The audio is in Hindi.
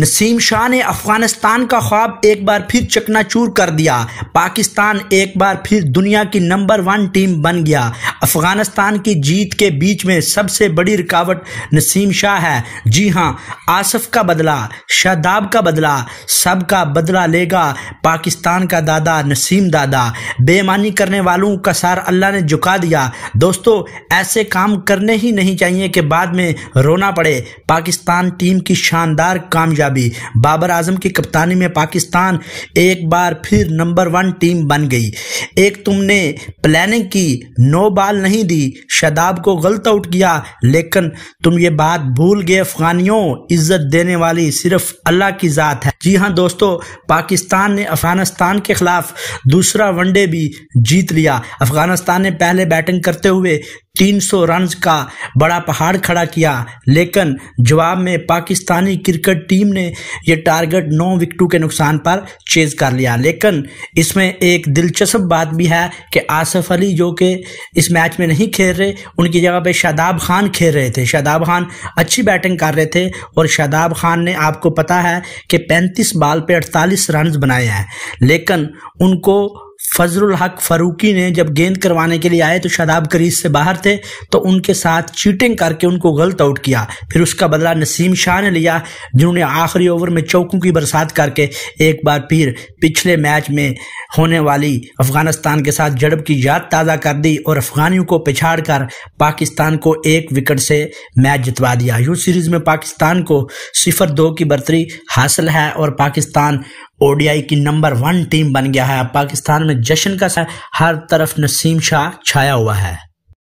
नसीम शाह ने अफगानिस्तान का ख्वाब एक बार फिर चकनाचूर कर दिया पाकिस्तान एक बार फिर दुनिया की नंबर वन टीम बन गया अफगानिस्तान की जीत के बीच में सबसे बड़ी रुकावट नसीम शाह है जी हाँ आसफ का बदला शादाब का बदला सब का बदला लेगा पाकिस्तान का दादा नसीम दादा बेमानी करने वालों का सार अल्लाह ने झुका दिया दोस्तों ऐसे काम करने ही नहीं चाहिए कि बाद में रोना पड़े पाकिस्तान टीम की शानदार कामयाबी बाबर आजम की कप्तानी में पाकिस्तान एक बार फिर नंबर वन टीम बन गई एक तुमने प्लानिंग की नौ बार मिसाल नहीं दी शदाब को गलत आउट किया लेकिन तुम ये बात भूल गए अफगानियों इज्जत देने वाली सिर्फ अल्लाह की ज़ात है जी हाँ दोस्तों पाकिस्तान ने अफगानिस्तान के खिलाफ दूसरा वनडे भी जीत लिया अफगानिस्तान ने पहले बैटिंग करते हुए 300 रन का बड़ा पहाड़ खड़ा किया लेकिन जवाब में पाकिस्तानी क्रिकेट टीम ने यह टारगेट 9 विकेटों के नुकसान पर चेज कर लिया लेकिन इसमें एक दिलचस्प बात भी है कि आसफ अली जो कि इस मैच में नहीं खेल रहे उनकी जगह पे शादाब खान खेल रहे थे शादाब खान अच्छी बैटिंग कर रहे थे और शादाब खान ने आपको पता है कि पैंतीस बॉल पर अड़तालीस रन बनाए हैं लेकिन उनको फजरुल हक फरूकी ने जब गेंद करवाने के लिए आए तो शादाब करीज से बाहर थे तो उनके साथ चीटिंग करके उनको गलत आउट किया फिर उसका बदला नसीम शाह ने लिया जिन्होंने आखिरी ओवर में चौकों की बरसात करके एक बार फिर पिछले मैच में होने वाली अफगानिस्तान के साथ जड़ब की याद ताज़ा कर दी और अफगानियों को पिछाड़ कर पाकिस्तान को एक विकेट से मैच जितवा दिया यू सीरीज़ में पाकिस्तान को सिफर दो की बर्तरी हासिल है और पाकिस्तान ओडीआई की नंबर वन टीम बन गया है पाकिस्तान में जश्न का हर तरफ नसीम शाह छाया हुआ है